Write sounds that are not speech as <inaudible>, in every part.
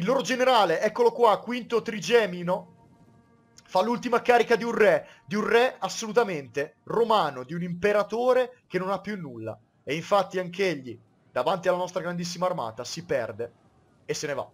Il loro generale, eccolo qua, quinto trigemino, fa l'ultima carica di un re, di un re assolutamente romano, di un imperatore che non ha più nulla. E infatti anch'egli, davanti alla nostra grandissima armata, si perde e se ne va.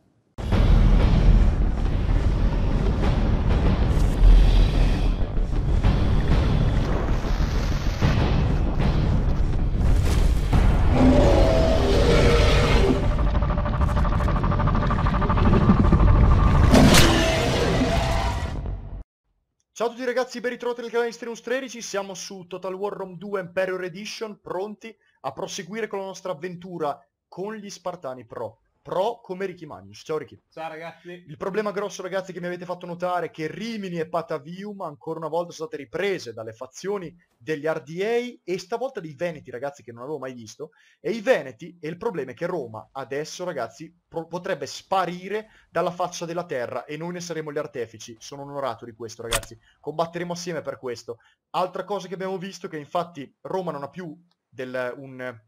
Ciao a tutti ragazzi, ben ritrovati nel canale Streams 13, siamo su Total War Rome 2 Imperial Edition, pronti a proseguire con la nostra avventura con gli Spartani Pro pro come Ricky Magnus. Ciao Ricky. Ciao ragazzi. Il problema grosso ragazzi che mi avete fatto notare è che Rimini e Patavium ancora una volta sono state riprese dalle fazioni degli RDA e stavolta dei Veneti ragazzi che non avevo mai visto. E i Veneti e il problema è che Roma adesso ragazzi pro- potrebbe sparire dalla faccia della terra e noi ne saremo gli artefici. Sono onorato di questo ragazzi. Combatteremo assieme per questo. Altra cosa che abbiamo visto è che infatti Roma non ha più del, un,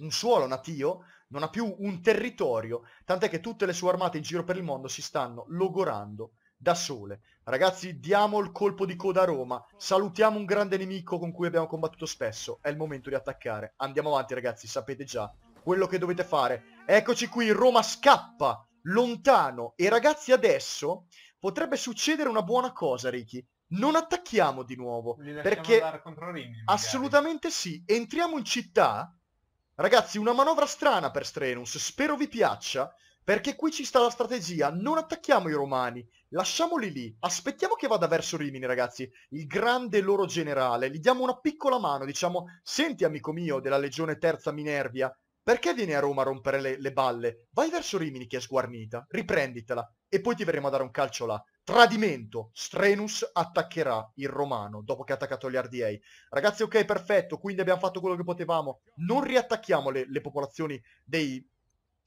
un suolo natio non ha più un territorio, tant'è che tutte le sue armate in giro per il mondo si stanno logorando da sole. Ragazzi, diamo il colpo di coda a Roma, salutiamo un grande nemico con cui abbiamo combattuto spesso, è il momento di attaccare. Andiamo avanti ragazzi, sapete già quello che dovete fare. Eccoci qui, Roma scappa lontano e ragazzi adesso potrebbe succedere una buona cosa, Ricky. Non attacchiamo di nuovo, perché Rimi, assolutamente sì, entriamo in città Ragazzi, una manovra strana per Strenus, spero vi piaccia, perché qui ci sta la strategia, non attacchiamo i romani, lasciamoli lì, aspettiamo che vada verso Rimini ragazzi, il grande loro generale, gli diamo una piccola mano, diciamo, senti amico mio della legione terza Minervia, perché vieni a Roma a rompere le, le balle? Vai verso Rimini che è sguarnita, riprenditela e poi ti verremo a dare un calcio là. Tradimento, Strenus attaccherà il romano dopo che ha attaccato gli RDA. Ragazzi, ok, perfetto, quindi abbiamo fatto quello che potevamo. Non riattacchiamo le, le popolazioni dei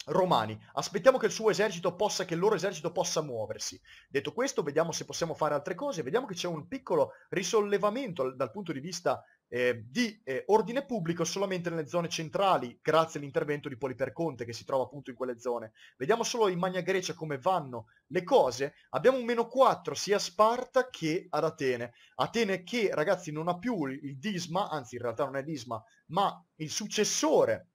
romani. Aspettiamo che il suo esercito possa, che il loro esercito possa muoversi. Detto questo, vediamo se possiamo fare altre cose. Vediamo che c'è un piccolo risollevamento dal punto di vista eh, di eh, ordine pubblico solamente nelle zone centrali, grazie all'intervento di Poliper Conte che si trova appunto in quelle zone. Vediamo solo in Magna Grecia come vanno le cose. Abbiamo un meno 4 sia a Sparta che ad Atene. Atene che, ragazzi, non ha più il Disma, anzi in realtà non è Disma, ma il successore,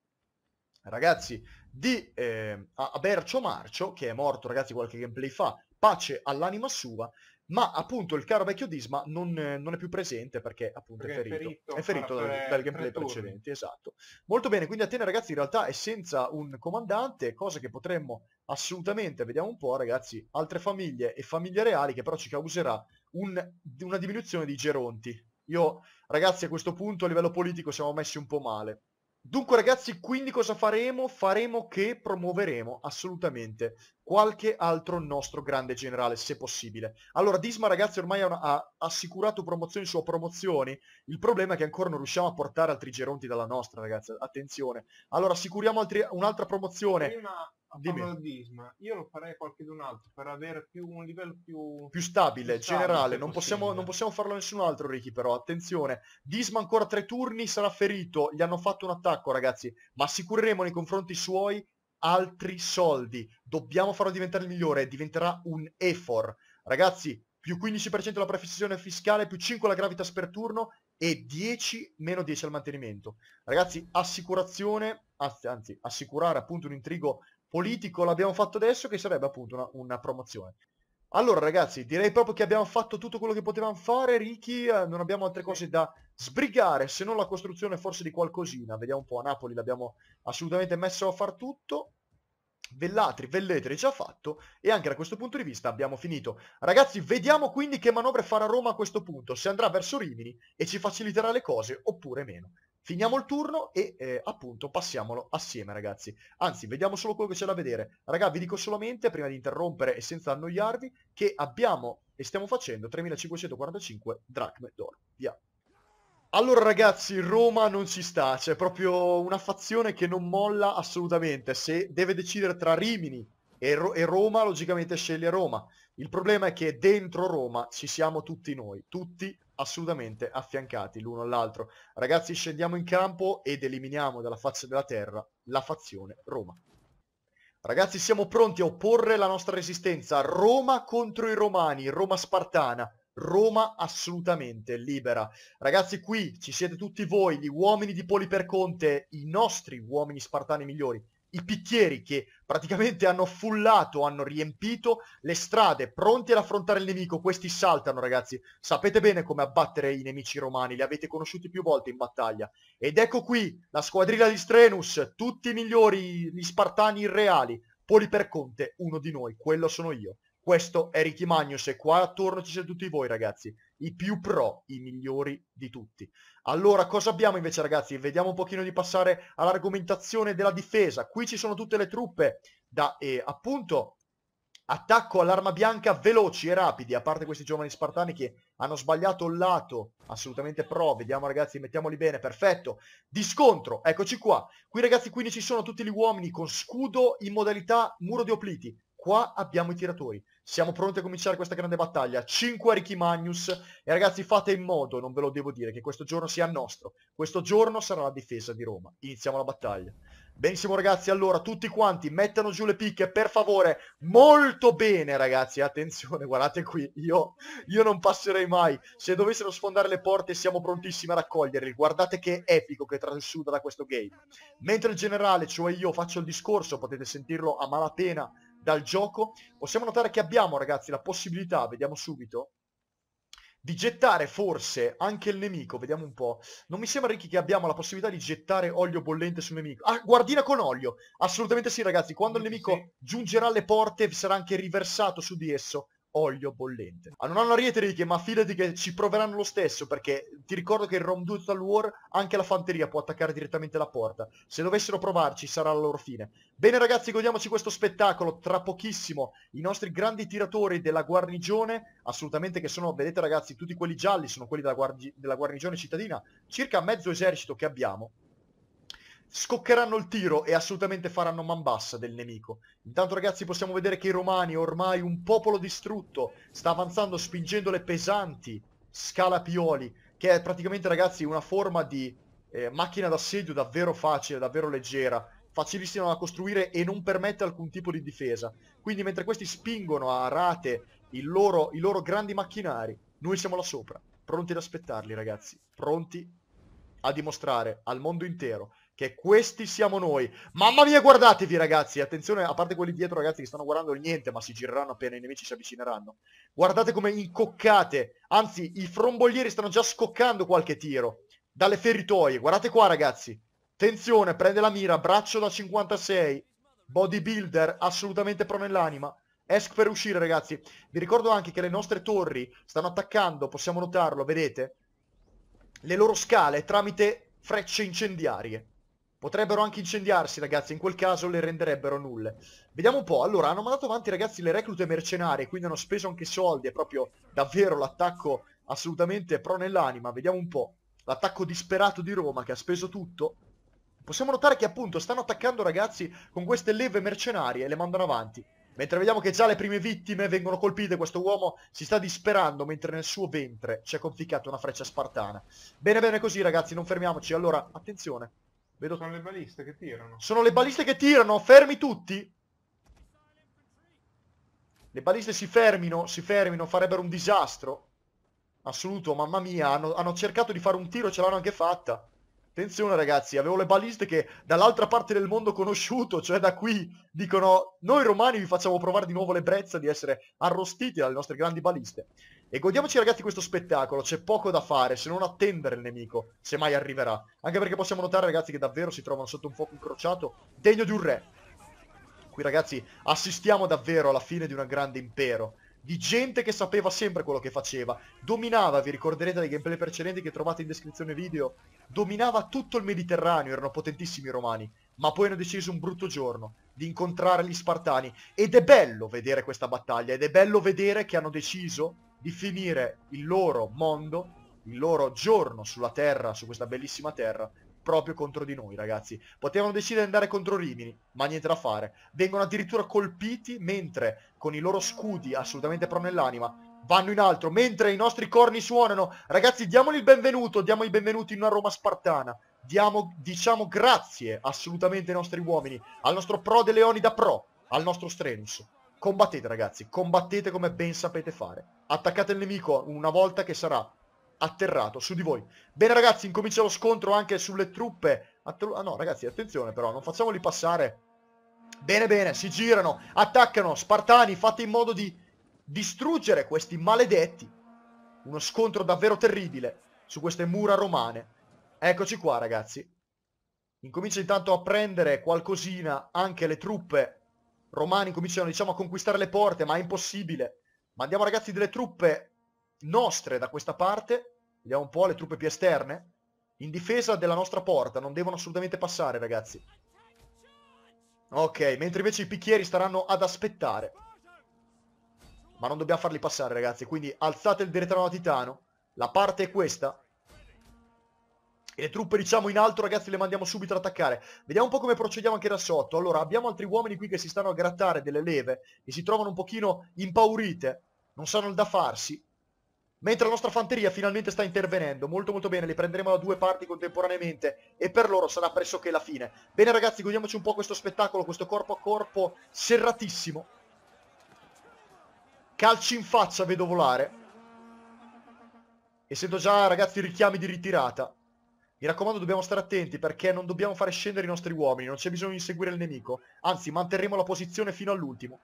ragazzi, di eh, Abercio Marcio, che è morto, ragazzi, qualche gameplay fa, pace all'anima sua, ma appunto il caro vecchio Disma non, non è più presente perché appunto perché è ferito, è ferito, è ferito ah, dal, pre, cioè, dal, gameplay precedente, esatto. Molto bene, quindi Atene ragazzi in realtà è senza un comandante, cosa che potremmo assolutamente, vediamo un po' ragazzi, altre famiglie e famiglie reali che però ci causerà un, una diminuzione di geronti. Io ragazzi a questo punto a livello politico siamo messi un po' male. Dunque ragazzi, quindi cosa faremo? Faremo che promuoveremo assolutamente qualche altro nostro grande generale, se possibile. Allora, Disma ragazzi ormai ha, una, ha assicurato promozioni su promozioni, il problema è che ancora non riusciamo a portare altri geronti dalla nostra, ragazzi, attenzione. Allora, assicuriamo altri, un'altra promozione. Prima, io lo farei qualche un altro per avere più, un livello più... Più stabile, più generale. Non possiamo, non possiamo, farlo a nessun altro, Ricky, però. Attenzione. Disma ancora tre turni, sarà ferito. Gli hanno fatto un attacco, ragazzi. Ma assicureremo nei confronti suoi altri soldi. Dobbiamo farlo diventare il migliore. Diventerà un EFOR. Ragazzi, più 15% la precisione fiscale, più 5 la gravitas per turno e 10 meno 10 al mantenimento. Ragazzi, assicurazione, anzi, assicurare appunto un intrigo politico l'abbiamo fatto adesso che sarebbe appunto una, una promozione. Allora ragazzi, direi proprio che abbiamo fatto tutto quello che potevamo fare, Ricky, eh, non abbiamo altre cose da sbrigare, se non la costruzione forse di qualcosina, vediamo un po', a Napoli l'abbiamo assolutamente messo a far tutto, Vellatri, Velletri già fatto e anche da questo punto di vista abbiamo finito. Ragazzi, vediamo quindi che manovre farà Roma a questo punto, se andrà verso Rimini e ci faciliterà le cose oppure meno. Finiamo il turno e eh, appunto passiamolo assieme ragazzi. Anzi, vediamo solo quello che c'è da vedere. ragazzi vi dico solamente, prima di interrompere e senza annoiarvi, che abbiamo e stiamo facendo 3545 dracme d'oro. Via. Allora ragazzi, Roma non ci sta, c'è proprio una fazione che non molla assolutamente. Se deve decidere tra Rimini e, Ro e Roma, logicamente sceglie Roma. Il problema è che dentro Roma ci siamo tutti noi, tutti assolutamente affiancati l'uno all'altro. Ragazzi, scendiamo in campo ed eliminiamo dalla faccia della terra la fazione Roma. Ragazzi, siamo pronti a opporre la nostra resistenza. Roma contro i romani, Roma spartana. Roma assolutamente libera. Ragazzi, qui ci siete tutti voi, gli uomini di Poliperconte, i nostri uomini spartani migliori i picchieri che praticamente hanno fullato, hanno riempito le strade, pronti ad affrontare il nemico, questi saltano ragazzi, sapete bene come abbattere i nemici romani, li avete conosciuti più volte in battaglia. Ed ecco qui la squadriglia di Strenus, tutti i migliori, gli spartani irreali, Poli per Conte, uno di noi, quello sono io. Questo è Ricky Magnus e qua attorno ci siete tutti voi ragazzi i più pro, i migliori di tutti. Allora, cosa abbiamo invece ragazzi? Vediamo un pochino di passare all'argomentazione della difesa. Qui ci sono tutte le truppe da eh, appunto attacco all'arma bianca veloci e rapidi, a parte questi giovani spartani che hanno sbagliato il lato, assolutamente pro, vediamo ragazzi, mettiamoli bene, perfetto, di scontro, eccoci qua, qui ragazzi quindi ci sono tutti gli uomini con scudo in modalità muro di opliti, qua abbiamo i tiratori. Siamo pronti a cominciare questa grande battaglia. 5 Ricky Magnus. E ragazzi fate in modo, non ve lo devo dire, che questo giorno sia nostro. Questo giorno sarà la difesa di Roma. Iniziamo la battaglia. Benissimo ragazzi, allora tutti quanti mettano giù le picche per favore, molto bene ragazzi, attenzione, guardate qui, io, io, non passerei mai, se dovessero sfondare le porte siamo prontissimi a raccoglierli, guardate che epico che trasuda da questo game. Mentre il generale, cioè io, faccio il discorso, potete sentirlo a malapena dal gioco. Possiamo notare che abbiamo, ragazzi, la possibilità, vediamo subito, di gettare forse anche il nemico, vediamo un po'. Non mi sembra, Ricky, che abbiamo la possibilità di gettare olio bollente sul nemico. Ah, guardina con olio! Assolutamente sì, ragazzi. Quando il nemico sì. giungerà alle porte, sarà anche riversato su di esso olio bollente. A non hanno rieteri ma fidati che ci proveranno lo stesso perché ti ricordo che in Rome Dutal War anche la fanteria può attaccare direttamente la porta. Se dovessero provarci sarà la loro fine. Bene ragazzi, godiamoci questo spettacolo. Tra pochissimo i nostri grandi tiratori della guarnigione, assolutamente che sono, vedete ragazzi, tutti quelli gialli sono quelli della, della guarnigione cittadina, circa mezzo esercito che abbiamo scoccheranno il tiro e assolutamente faranno man bassa del nemico. Intanto ragazzi possiamo vedere che i romani, ormai un popolo distrutto, sta avanzando spingendo le pesanti scalapioli, che è praticamente ragazzi una forma di eh, macchina d'assedio davvero facile, davvero leggera, facilissima da costruire e non permette alcun tipo di difesa. Quindi mentre questi spingono a rate il loro, i loro grandi macchinari, noi siamo là sopra, pronti ad aspettarli ragazzi, pronti a dimostrare al mondo intero che questi siamo noi. Mamma mia, guardatevi ragazzi, attenzione, a parte quelli dietro ragazzi che stanno guardando il niente, ma si gireranno appena i nemici si avvicineranno. Guardate come incoccate, anzi, i frombolieri stanno già scoccando qualche tiro, dalle feritoie, guardate qua ragazzi. Attenzione, prende la mira, braccio da 56, bodybuilder, assolutamente pro nell'anima. Esc per uscire ragazzi, vi ricordo anche che le nostre torri stanno attaccando, possiamo notarlo, vedete? Le loro scale tramite frecce incendiarie. Potrebbero anche incendiarsi ragazzi, in quel caso le renderebbero nulle. Vediamo un po', allora hanno mandato avanti ragazzi le reclute mercenarie, quindi hanno speso anche soldi, è proprio davvero l'attacco assolutamente pro nell'anima, vediamo un po'. L'attacco disperato di Roma che ha speso tutto. Possiamo notare che appunto stanno attaccando ragazzi con queste leve mercenarie e le mandano avanti. Mentre vediamo che già le prime vittime vengono colpite, questo uomo si sta disperando mentre nel suo ventre c'è conficcata una freccia spartana. Bene bene così ragazzi, non fermiamoci. Allora, attenzione, Vedo... Sono le baliste che tirano. Sono le baliste che tirano, fermi tutti! Le baliste si fermino, si fermino, farebbero un disastro. Assoluto, mamma mia, hanno, hanno cercato di fare un tiro, ce l'hanno anche fatta. Attenzione ragazzi, avevo le baliste che dall'altra parte del mondo conosciuto, cioè da qui, dicono noi romani vi facciamo provare di nuovo l'ebbrezza di essere arrostiti dalle nostre grandi baliste. E godiamoci ragazzi questo spettacolo, c'è poco da fare se non attendere il nemico, se mai arriverà. Anche perché possiamo notare ragazzi che davvero si trovano sotto un fuoco incrociato degno di un re. Qui ragazzi assistiamo davvero alla fine di un grande impero di gente che sapeva sempre quello che faceva. Dominava, vi ricorderete dai gameplay precedenti che trovate in descrizione video, dominava tutto il Mediterraneo, erano potentissimi i romani, ma poi hanno deciso un brutto giorno di incontrare gli spartani. Ed è bello vedere questa battaglia, ed è bello vedere che hanno deciso di finire il loro mondo, il loro giorno sulla terra, su questa bellissima terra, proprio contro di noi, ragazzi. Potevano decidere di andare contro Rimini, ma niente da fare. Vengono addirittura colpiti mentre con i loro scudi, assolutamente pro nell'anima, vanno in alto, mentre i nostri corni suonano. Ragazzi, diamoli il benvenuto, diamo i benvenuti in una Roma spartana. Diamo, diciamo grazie assolutamente ai nostri uomini, al nostro pro De Leoni da pro, al nostro Strenus. Combattete ragazzi, combattete come ben sapete fare. Attaccate il nemico una volta che sarà atterrato su di voi. Bene ragazzi, incomincia lo scontro anche sulle truppe. Atto ah no ragazzi, attenzione però, non facciamoli passare. Bene bene, si girano, attaccano, Spartani, fate in modo di distruggere questi maledetti. Uno scontro davvero terribile su queste mura romane. Eccoci qua ragazzi. Incomincia intanto a prendere qualcosina anche le truppe romane, cominciano diciamo a conquistare le porte, ma è impossibile. Mandiamo ragazzi delle truppe nostre da questa parte, vediamo un po' le truppe più esterne, in difesa della nostra porta, non devono assolutamente passare ragazzi. Ok, mentre invece i picchieri staranno ad aspettare. Ma non dobbiamo farli passare ragazzi, quindi alzate il deretrano da titano, la parte è questa. E le truppe diciamo in alto ragazzi le mandiamo subito ad attaccare. Vediamo un po' come procediamo anche da sotto. Allora abbiamo altri uomini qui che si stanno a grattare delle leve e si trovano un pochino impaurite, non sanno il da farsi. Mentre la nostra fanteria finalmente sta intervenendo, molto molto bene, li prenderemo da due parti contemporaneamente e per loro sarà pressoché la fine. Bene ragazzi, godiamoci un po' questo spettacolo, questo corpo a corpo serratissimo. Calci in faccia vedo volare. E sento già ragazzi richiami di ritirata. Mi raccomando dobbiamo stare attenti perché non dobbiamo fare scendere i nostri uomini, non c'è bisogno di inseguire il nemico. Anzi, manterremo la posizione fino all'ultimo.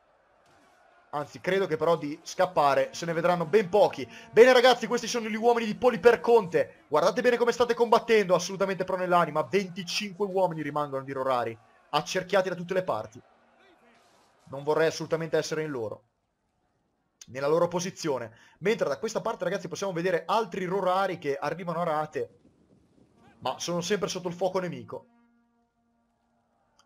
Anzi, credo che però di scappare se ne vedranno ben pochi. Bene ragazzi, questi sono gli uomini di Poliper Conte. Guardate bene come state combattendo, assolutamente pro nell'anima. 25 uomini rimangono di Rorari, accerchiati da tutte le parti. Non vorrei assolutamente essere in loro nella loro posizione. Mentre da questa parte, ragazzi, possiamo vedere altri Rorari che arrivano a rate, ma sono sempre sotto il fuoco nemico.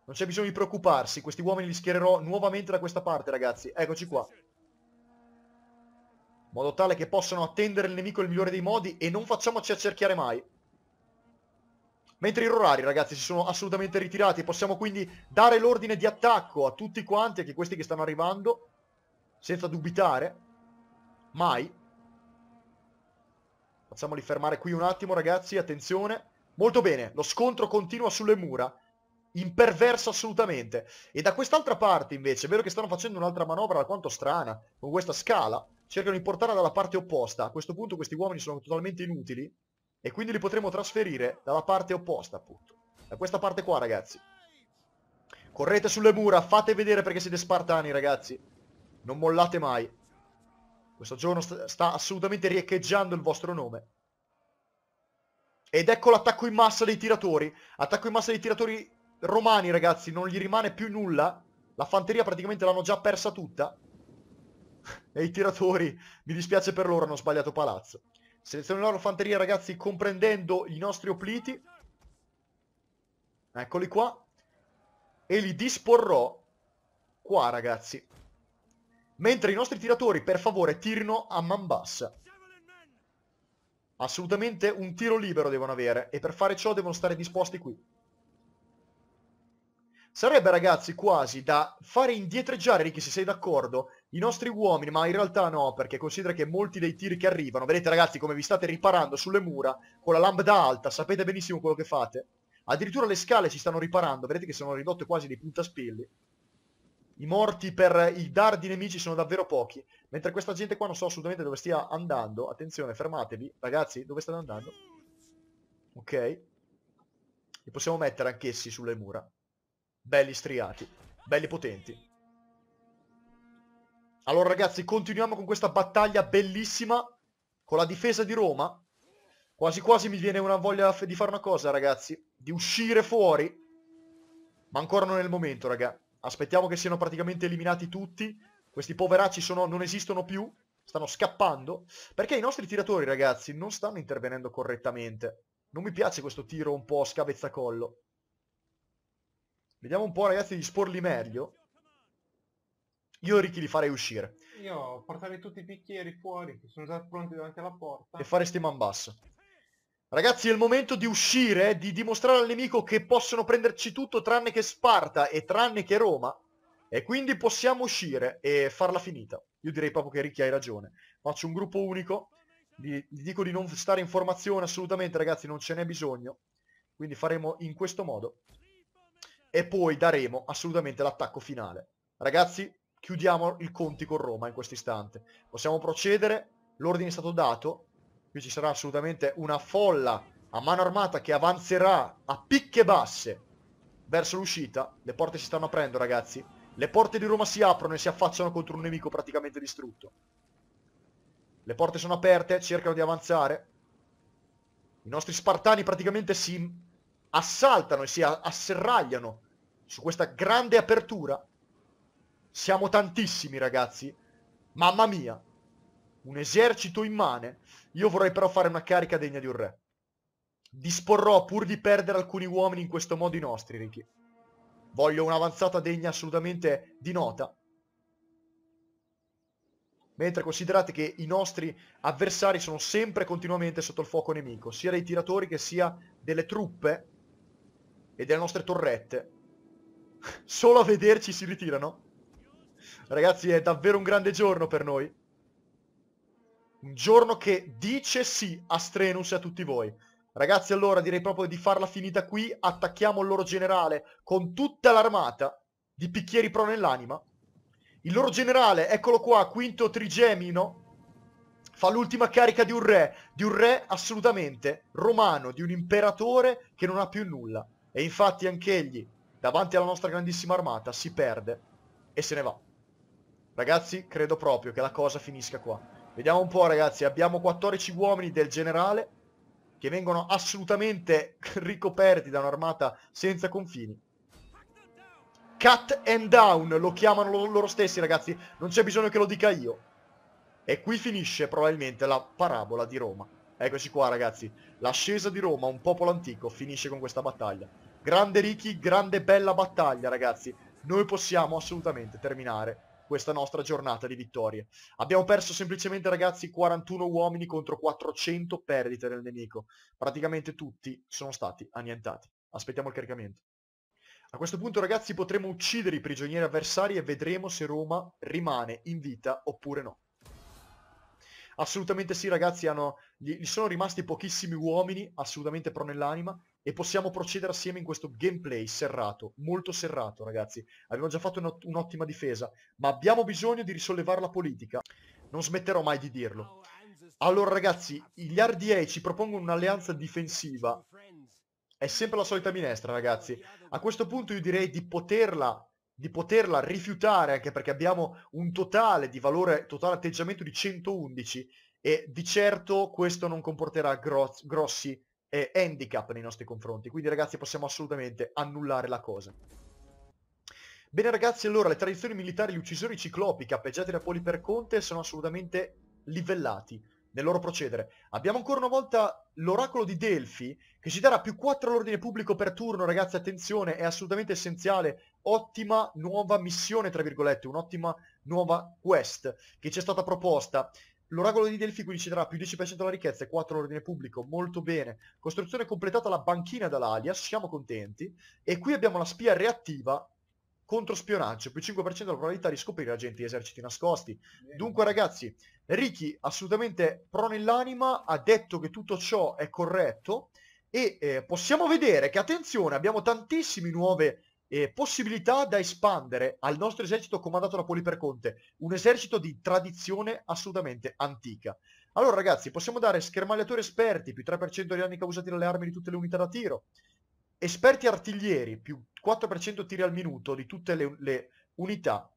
Non c'è bisogno di preoccuparsi, questi uomini li schiererò nuovamente da questa parte, ragazzi. Eccoci qua. In modo tale che possano attendere il nemico il migliore dei modi e non facciamoci accerchiare mai. Mentre i rorari, ragazzi, si sono assolutamente ritirati. Possiamo quindi dare l'ordine di attacco a tutti quanti, anche questi che stanno arrivando, senza dubitare. Mai. Facciamoli fermare qui un attimo, ragazzi, attenzione. Molto bene, lo scontro continua sulle mura imperverso assolutamente. E da quest'altra parte invece, è vero che stanno facendo un'altra manovra alquanto strana, con questa scala, cercano di portarla dalla parte opposta, a questo punto questi uomini sono totalmente inutili, e quindi li potremo trasferire dalla parte opposta appunto. Da questa parte qua ragazzi. Correte sulle mura, fate vedere perché siete spartani ragazzi. Non mollate mai. Questo giorno sta, sta assolutamente riecheggiando il vostro nome. Ed ecco l'attacco in massa dei tiratori. Attacco in massa dei tiratori Romani, ragazzi, non gli rimane più nulla. La fanteria praticamente l'hanno già persa tutta. e i tiratori, mi dispiace per loro, hanno sbagliato palazzo. Selezione loro fanteria, ragazzi, comprendendo i nostri opliti. Eccoli qua. E li disporrò qua, ragazzi. Mentre i nostri tiratori, per favore, tirino a man bassa. Assolutamente un tiro libero devono avere. E per fare ciò devono stare disposti qui. Sarebbe ragazzi quasi da fare indietreggiare, Ricky se sei d'accordo, i nostri uomini, ma in realtà no, perché considera che molti dei tiri che arrivano, vedete ragazzi come vi state riparando sulle mura, con la lambda alta, sapete benissimo quello che fate, addirittura le scale si stanno riparando, vedete che sono ridotte quasi dei puntaspilli, i morti per i dardi nemici sono davvero pochi, mentre questa gente qua non so assolutamente dove stia andando, attenzione, fermatevi, ragazzi, dove state andando? Ok, li possiamo mettere anch'essi sulle mura belli striati, belli potenti. Allora ragazzi, continuiamo con questa battaglia bellissima con la difesa di Roma. Quasi quasi mi viene una voglia di fare una cosa, ragazzi. Di uscire fuori. Ma ancora non è il momento, raga. Aspettiamo che siano praticamente eliminati tutti. Questi poveracci sono, non esistono più. Stanno scappando. Perché i nostri tiratori, ragazzi, non stanno intervenendo correttamente. Non mi piace questo tiro un po' scavezzacollo. Vediamo un po', ragazzi, di sporli meglio. Io Ricky li farei uscire. Io portare tutti i bicchieri fuori, che sono già pronti davanti alla porta. E fare ste manbasse. Ragazzi, è il momento di uscire, di dimostrare al nemico che possono prenderci tutto tranne che Sparta e tranne che Roma. E quindi possiamo uscire e farla finita. Io direi proprio che Ricky hai ragione. Faccio un gruppo unico. Gli, gli dico di non stare in formazione assolutamente, ragazzi, non ce n'è bisogno. Quindi faremo in questo modo e poi daremo assolutamente l'attacco finale. Ragazzi, chiudiamo i conti con Roma in questo istante. Possiamo procedere, l'ordine è stato dato, qui ci sarà assolutamente una folla a mano armata che avanzerà a picche basse verso l'uscita. Le porte si stanno aprendo, ragazzi. Le porte di Roma si aprono e si affacciano contro un nemico praticamente distrutto. Le porte sono aperte, cercano di avanzare. I nostri spartani praticamente si assaltano e si asserragliano su questa grande apertura. Siamo tantissimi ragazzi, mamma mia, un esercito immane. Io vorrei però fare una carica degna di un re. Disporrò pur di perdere alcuni uomini in questo modo i nostri, Ricky. Voglio un'avanzata degna assolutamente di nota. Mentre considerate che i nostri avversari sono sempre continuamente sotto il fuoco nemico, sia dei tiratori che sia delle truppe e delle nostre torrette. <laughs> Solo a vederci si ritirano. Ragazzi, è davvero un grande giorno per noi. Un giorno che dice sì a Strenus e a tutti voi. Ragazzi, allora direi proprio di farla finita qui. Attacchiamo il loro generale con tutta l'armata di picchieri pro nell'anima. Il loro generale, eccolo qua, Quinto Trigemino, fa l'ultima carica di un re, di un re assolutamente romano, di un imperatore che non ha più nulla. E infatti anch'egli, davanti alla nostra grandissima armata, si perde e se ne va. Ragazzi, credo proprio che la cosa finisca qua. Vediamo un po', ragazzi. Abbiamo 14 uomini del generale che vengono assolutamente <laughs> ricoperti da un'armata senza confini. Cut and down, lo chiamano loro stessi, ragazzi. Non c'è bisogno che lo dica io. E qui finisce probabilmente la parabola di Roma. Eccoci qua, ragazzi. L'ascesa di Roma, un popolo antico, finisce con questa battaglia. Grande Ricky, grande bella battaglia ragazzi. Noi possiamo assolutamente terminare questa nostra giornata di vittorie. Abbiamo perso semplicemente ragazzi 41 uomini contro 400 perdite del nemico. Praticamente tutti sono stati annientati. Aspettiamo il caricamento. A questo punto ragazzi potremo uccidere i prigionieri avversari e vedremo se Roma rimane in vita oppure no. Assolutamente sì ragazzi, hanno... gli sono rimasti pochissimi uomini, assolutamente pro nell'anima, e possiamo procedere assieme in questo gameplay serrato, molto serrato ragazzi. Abbiamo già fatto un'ottima difesa, ma abbiamo bisogno di risollevare la politica. Non smetterò mai di dirlo. Allora ragazzi, gli RDA ci propongono un'alleanza difensiva. È sempre la solita minestra ragazzi. A questo punto io direi di poterla di poterla rifiutare anche perché abbiamo un totale di valore, totale atteggiamento di 111 e di certo questo non comporterà gros- grossi eh, handicap nei nostri confronti, quindi ragazzi possiamo assolutamente annullare la cosa. Bene ragazzi, allora le tradizioni militari, gli uccisori ciclopi cappeggiati da Poli per Conte sono assolutamente livellati nel loro procedere. Abbiamo ancora una volta l'oracolo di Delfi che ci darà più 4 all'ordine pubblico per turno, ragazzi, attenzione, è assolutamente essenziale. Ottima nuova missione, tra virgolette, un'ottima nuova quest che ci è stata proposta L'oracolo di Delfi quindi ci darà più 10% alla ricchezza e 4 all'ordine pubblico, molto bene. Costruzione completata la banchina dall'alias, siamo contenti. E qui abbiamo la spia reattiva contro spionaggio, più 5% la probabilità di scoprire agenti e eserciti nascosti. Dunque ragazzi, Ricky assolutamente pro nell'anima, ha detto che tutto ciò è corretto e eh, possiamo vedere che attenzione, abbiamo tantissime nuove eh, possibilità da espandere al nostro esercito comandato da Poliperconte, un esercito di tradizione assolutamente antica. Allora ragazzi, possiamo dare schermagliatori esperti, più 3% di anni causati dalle armi di tutte le unità da tiro, esperti artiglieri, più 4% tiri al minuto di tutte le, le unità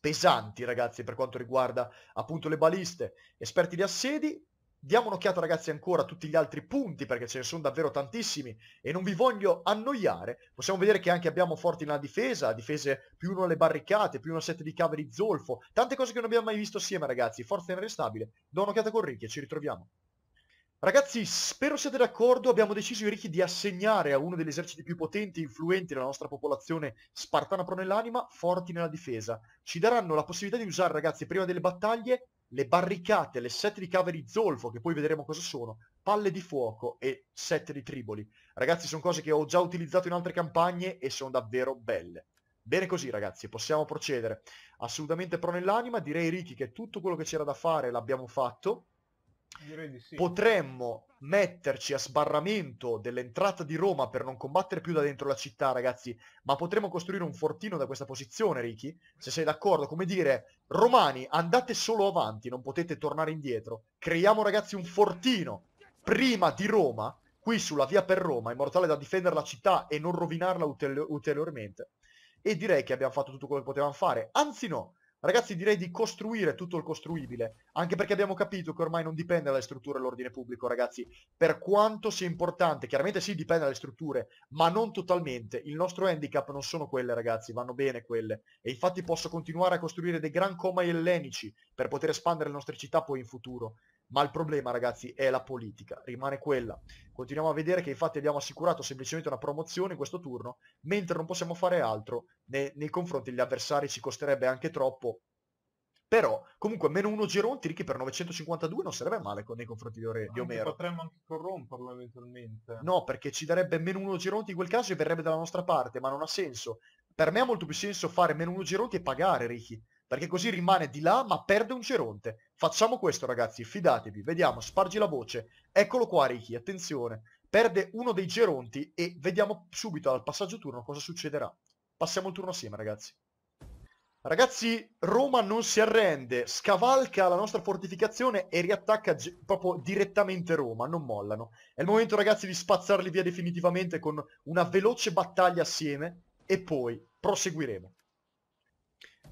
pesanti ragazzi per quanto riguarda appunto le baliste, esperti di assedi, Diamo un'occhiata ragazzi ancora a tutti gli altri punti perché ce ne sono davvero tantissimi e non vi voglio annoiare. Possiamo vedere che anche abbiamo forti nella difesa, difese più uno alle barricate, più una a sette di cave di zolfo, tante cose che non abbiamo mai visto assieme ragazzi, forza inarrestabile. Do un'occhiata con Ricky e ci ritroviamo. Ragazzi, spero siate d'accordo, abbiamo deciso i ricchi di assegnare a uno degli eserciti più potenti e influenti della nostra popolazione spartana pro nell'anima, forti nella difesa. Ci daranno la possibilità di usare, ragazzi, prima delle battaglie, le barricate, le sette di cave di zolfo, che poi vedremo cosa sono, palle di fuoco e sette di triboli. Ragazzi, sono cose che ho già utilizzato in altre campagne e sono davvero belle. Bene così ragazzi, possiamo procedere. Assolutamente pro nell'anima, direi Ricky che tutto quello che c'era da fare l'abbiamo fatto. Sì. Potremmo metterci a sbarramento dell'entrata di Roma per non combattere più da dentro la città, ragazzi, ma potremmo costruire un fortino da questa posizione, Ricky, se sei d'accordo, come dire, romani, andate solo avanti, non potete tornare indietro. Creiamo, ragazzi, un fortino prima di Roma, qui sulla via per Roma, in modo tale da difendere la città e non rovinarla ulteriormente. E direi che abbiamo fatto tutto quello che potevamo fare. Anzi no, Ragazzi direi di costruire tutto il costruibile, anche perché abbiamo capito che ormai non dipende dalle strutture l'ordine pubblico, ragazzi. Per quanto sia importante, chiaramente sì dipende dalle strutture, ma non totalmente. Il nostro handicap non sono quelle, ragazzi, vanno bene quelle. E infatti posso continuare a costruire dei gran coma ellenici per poter espandere le nostre città poi in futuro. Ma il problema, ragazzi, è la politica, rimane quella. Continuiamo a vedere che infatti abbiamo assicurato semplicemente una promozione in questo turno, mentre non possiamo fare altro nei, nei confronti degli avversari ci costerebbe anche troppo però comunque meno uno Geronti, tirichi per 952 non sarebbe male con, nei confronti di, Ore, di Omero potremmo anche corromperlo eventualmente no perché ci darebbe meno uno Geronti in quel caso e verrebbe dalla nostra parte ma non ha senso per me ha molto più senso fare meno uno Geronti e pagare Ricky perché così rimane di là ma perde un Geronte facciamo questo ragazzi fidatevi vediamo spargi la voce eccolo qua Ricky attenzione perde uno dei Geronti e vediamo subito al passaggio turno cosa succederà Passiamo il turno assieme, ragazzi. Ragazzi, Roma non si arrende, scavalca la nostra fortificazione e riattacca proprio direttamente Roma, non mollano. È il momento, ragazzi, di spazzarli via definitivamente con una veloce battaglia assieme e poi proseguiremo.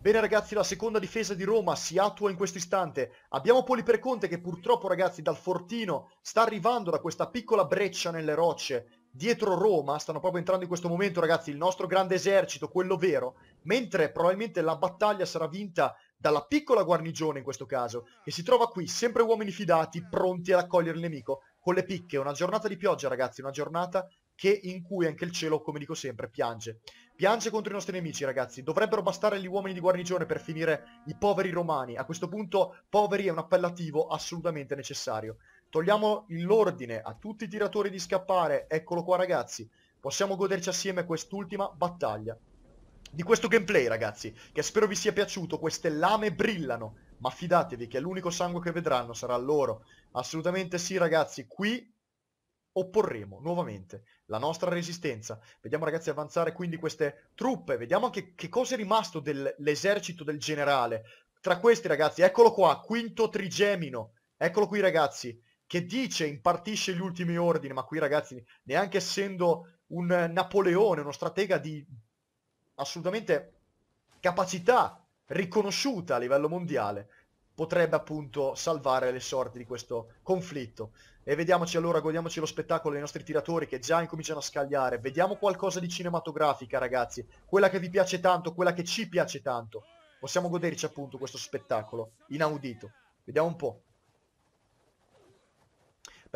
Bene ragazzi, la seconda difesa di Roma si attua in questo istante. Abbiamo Poli per che purtroppo ragazzi dal fortino sta arrivando da questa piccola breccia nelle rocce dietro Roma stanno proprio entrando in questo momento, ragazzi, il nostro grande esercito, quello vero, mentre probabilmente la battaglia sarà vinta dalla piccola guarnigione in questo caso, che si trova qui, sempre uomini fidati, pronti ad accogliere il nemico con le picche. Una giornata di pioggia, ragazzi, una giornata che, in cui anche il cielo, come dico sempre, piange. Piange contro i nostri nemici, ragazzi. Dovrebbero bastare gli uomini di guarnigione per finire i poveri romani. A questo punto, poveri è un appellativo assolutamente necessario. Togliamo l'ordine a tutti i tiratori di scappare. Eccolo qua ragazzi. Possiamo goderci assieme quest'ultima battaglia. Di questo gameplay ragazzi, che spero vi sia piaciuto, queste lame brillano, ma fidatevi che l'unico sangue che vedranno sarà loro. Assolutamente sì ragazzi, qui opporremo nuovamente la nostra resistenza. Vediamo ragazzi avanzare quindi queste truppe, vediamo anche che cosa è rimasto dell'esercito del generale. Tra questi ragazzi, eccolo qua, quinto trigemino, eccolo qui ragazzi, che dice impartisce gli ultimi ordini, ma qui ragazzi, neanche essendo un Napoleone, uno stratega di assolutamente capacità riconosciuta a livello mondiale, potrebbe appunto salvare le sorti di questo conflitto. E vediamoci allora, godiamoci lo spettacolo dei nostri tiratori che già incominciano a scagliare. Vediamo qualcosa di cinematografica, ragazzi. Quella che vi piace tanto, quella che ci piace tanto. Possiamo goderci appunto questo spettacolo inaudito. Vediamo un po'.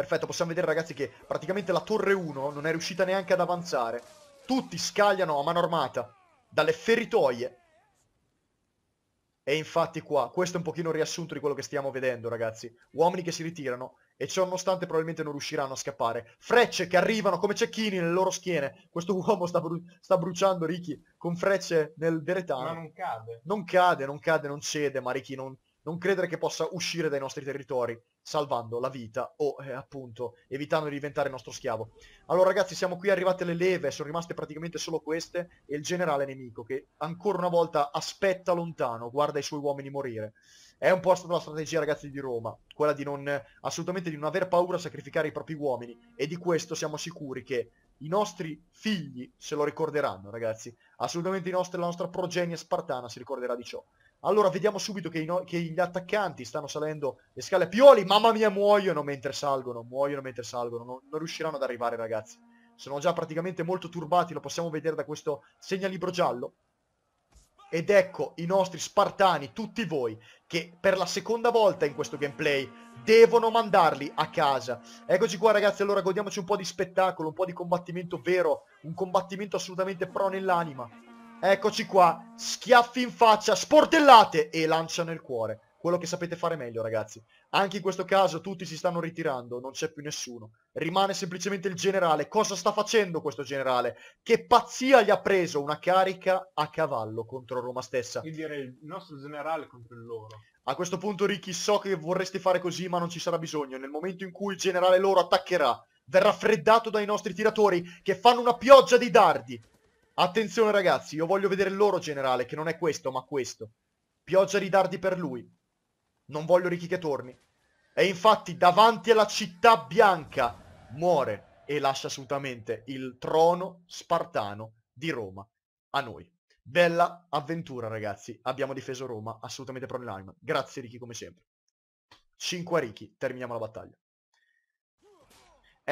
Perfetto, possiamo vedere ragazzi che praticamente la torre 1 non è riuscita neanche ad avanzare. Tutti scagliano a mano armata dalle feritoie. E infatti qua, questo è un pochino riassunto di quello che stiamo vedendo ragazzi. Uomini che si ritirano e ciò nonostante probabilmente non riusciranno a scappare. Frecce che arrivano come cecchini nelle loro schiene. Questo uomo sta, bru sta bruciando Ricky con frecce nel deretano. Ma non cade. Non cade, non cade, non cede, ma Ricky non, non credere che possa uscire dai nostri territori salvando la vita o eh, appunto evitando di diventare nostro schiavo. Allora ragazzi siamo qui arrivate le leve, sono rimaste praticamente solo queste e il generale nemico che ancora una volta aspetta lontano, guarda i suoi uomini morire. È un po' stata la strategia ragazzi di Roma, quella di non assolutamente di non aver paura a sacrificare i propri uomini e di questo siamo sicuri che i nostri figli se lo ricorderanno ragazzi, assolutamente nostri, la nostra progenie spartana si ricorderà di ciò. Allora vediamo subito che, no che, gli attaccanti stanno salendo le scale. Pioli, mamma mia, muoiono mentre salgono, muoiono mentre salgono. Non, non, riusciranno ad arrivare, ragazzi. Sono già praticamente molto turbati, lo possiamo vedere da questo segnalibro giallo. Ed ecco i nostri spartani, tutti voi, che per la seconda volta in questo gameplay devono mandarli a casa. Eccoci qua ragazzi, allora godiamoci un po' di spettacolo, un po' di combattimento vero, un combattimento assolutamente pro nell'anima. Eccoci qua, schiaffi in faccia, sportellate e lancia nel cuore. Quello che sapete fare meglio ragazzi. Anche in questo caso tutti si stanno ritirando, non c'è più nessuno. Rimane semplicemente il generale. Cosa sta facendo questo generale? Che pazzia gli ha preso una carica a cavallo contro Roma stessa. Io direi il nostro generale contro il loro. A questo punto Ricky so che vorresti fare così ma non ci sarà bisogno. Nel momento in cui il generale loro attaccherà, verrà freddato dai nostri tiratori che fanno una pioggia di dardi. Attenzione ragazzi, io voglio vedere il loro generale, che non è questo, ma questo. Pioggia di dardi per lui. Non voglio Ricky che torni. E infatti davanti alla città bianca muore e lascia assolutamente il trono spartano di Roma a noi. Bella avventura ragazzi, abbiamo difeso Roma assolutamente pro nell'anima. Grazie Ricky come sempre. 5 a Ricky, terminiamo la battaglia.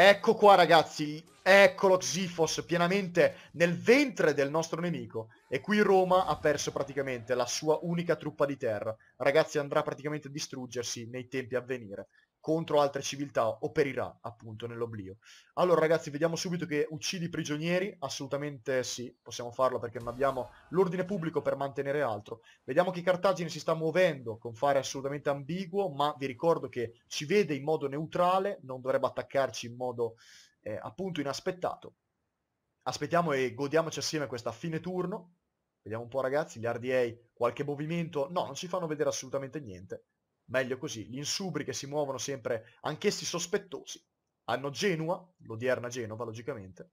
Ecco qua ragazzi, eccolo Xifos pienamente nel ventre del nostro nemico e qui Roma ha perso praticamente la sua unica truppa di terra. Ragazzi andrà praticamente a distruggersi nei tempi a venire contro altre civiltà, operirà appunto nell'oblio. Allora ragazzi, vediamo subito che uccidi i prigionieri, assolutamente sì, possiamo farlo perché non abbiamo l'ordine pubblico per mantenere altro. Vediamo che Cartagine si sta muovendo con fare assolutamente ambiguo, ma vi ricordo che ci vede in modo neutrale, non dovrebbe attaccarci in modo eh, appunto inaspettato. Aspettiamo e godiamoci assieme questa fine turno. Vediamo un po' ragazzi, gli RDA qualche movimento, no, non ci fanno vedere assolutamente niente meglio così, gli insubri che si muovono sempre anch'essi sospettosi, hanno Genua, l'odierna Genova logicamente,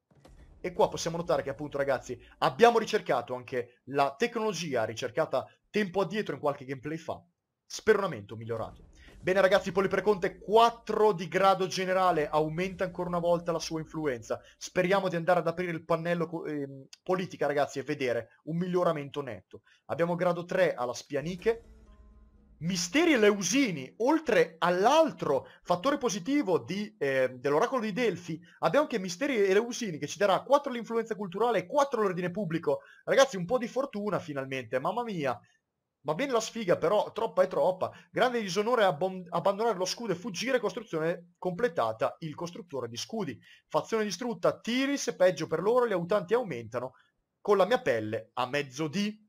e qua possiamo notare che appunto ragazzi abbiamo ricercato anche la tecnologia ricercata tempo addietro in qualche gameplay fa, speronamento migliorato. Bene ragazzi, Polipreconte 4 di grado generale aumenta ancora una volta la sua influenza. Speriamo di andare ad aprire il pannello eh, politica ragazzi e vedere un miglioramento netto. Abbiamo grado 3 alla Spianiche, Misteri e Leusini, oltre all'altro fattore positivo di, eh, dell'oracolo di Delfi, abbiamo anche Misteri e Leusini che ci darà 4 l'influenza culturale e 4 l'ordine pubblico. Ragazzi, un po' di fortuna finalmente, mamma mia. Va bene la sfiga, però troppa è troppa. Grande disonore abbon- abbandonare lo scudo e fuggire, costruzione completata, il costruttore di scudi. Fazione distrutta, Tiris, peggio per loro, gli autanti aumentano. Con la mia pelle a mezzodì.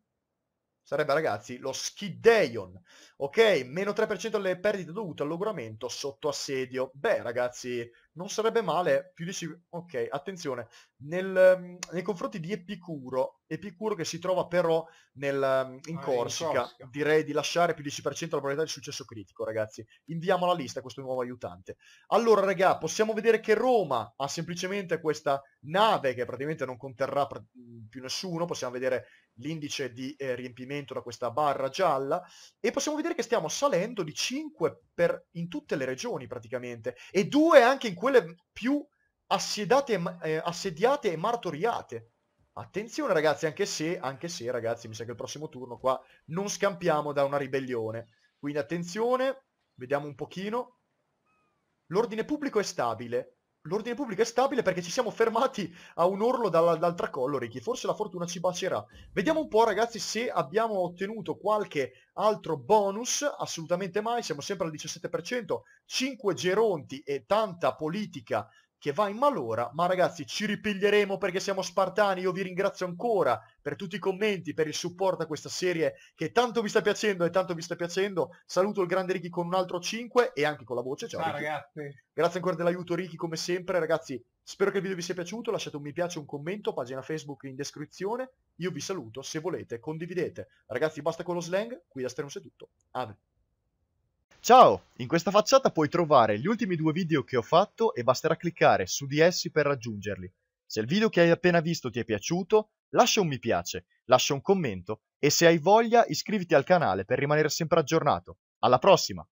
Sarebbe ragazzi lo Skideion, ok? Meno 3% delle perdite dovute all'auguramento sotto assedio. Beh ragazzi, non sarebbe male, più di sicuro... Ok, attenzione, nel, mm, nei confronti di Epicuro, Epicuro che si trova però nel, mm, in, ah, Corsica, in, Corsica, direi di lasciare più di 10% la probabilità di successo critico, ragazzi. Inviamo la lista a questo nuovo aiutante. Allora, raga, possiamo vedere che Roma ha semplicemente questa nave che praticamente non conterrà mm, più nessuno, possiamo vedere l'indice di eh, riempimento da questa barra gialla e possiamo vedere che stiamo salendo di 5 per, in tutte le regioni praticamente e 2 anche in quelle più eh, assediate e martoriate. Attenzione ragazzi, anche se, anche se ragazzi, mi sa che il prossimo turno qua non scampiamo da una ribellione. Quindi attenzione, vediamo un pochino. L'ordine pubblico è stabile, L'ordine pubblico è stabile perché ci siamo fermati a un orlo dal, dal tracollo, Ricky. Forse la fortuna ci bacerà. Vediamo un po', ragazzi, se abbiamo ottenuto qualche altro bonus. Assolutamente mai. Siamo sempre al 17%. 5 geronti e tanta politica che va in malora, ma ragazzi ci ripiglieremo perché siamo spartani, io vi ringrazio ancora per tutti i commenti, per il supporto a questa serie che tanto vi sta piacendo e tanto vi sta piacendo, saluto il grande Ricky con un altro 5 e anche con la voce, ciao, ciao ragazzi, grazie ancora dell'aiuto Ricky come sempre ragazzi, spero che il video vi sia piaciuto, lasciate un mi piace, un commento, pagina Facebook in descrizione, io vi saluto, se volete condividete, ragazzi basta con lo slang, qui da Sternos è tutto, ave. Ciao! In questa facciata puoi trovare gli ultimi due video che ho fatto e basterà cliccare su di essi per raggiungerli. Se il video che hai appena visto ti è piaciuto, lascia un mi piace, lascia un commento e se hai voglia iscriviti al canale per rimanere sempre aggiornato. Alla prossima!